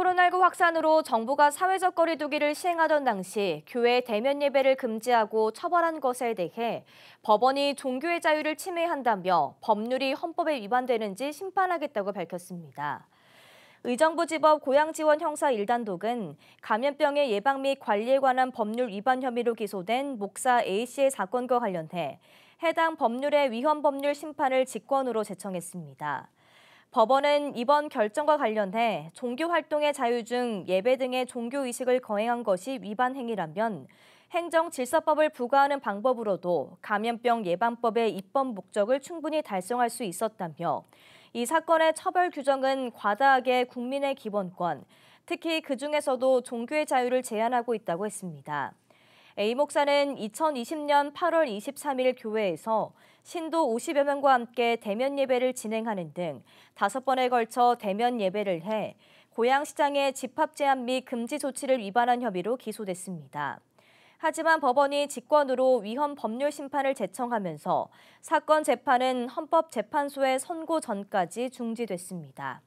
코로나19 확산으로 정부가 사회적 거리두기를 시행하던 당시 교회 대면 예배를 금지하고 처벌한 것에 대해 법원이 종교의 자유를 침해한다며 법률이 헌법에 위반되는지 심판하겠다고 밝혔습니다. 의정부지법 고양지원 형사 1단독은 감염병의 예방 및 관리에 관한 법률 위반 혐의로 기소된 목사 A씨의 사건과 관련해 해당 법률의 위헌 법률 심판을 직권으로 제청했습니다. 법원은 이번 결정과 관련해 종교 활동의 자유 중 예배 등의 종교 의식을 거행한 것이 위반 행위라면 행정 질서법을 부과하는 방법으로도 감염병 예방법의 입법 목적을 충분히 달성할 수 있었다며 이 사건의 처벌 규정은 과다하게 국민의 기본권, 특히 그 중에서도 종교의 자유를 제한하고 있다고 했습니다. A 목사는 2020년 8월 23일 교회에서 신도 50여 명과 함께 대면 예배를 진행하는 등 다섯 번에 걸쳐 대면 예배를 해 고양시장의 집합 제한 및 금지 조치를 위반한 혐의로 기소됐습니다. 하지만 법원이 직권으로 위헌 법률 심판을 제청하면서 사건 재판은 헌법재판소의 선고 전까지 중지됐습니다.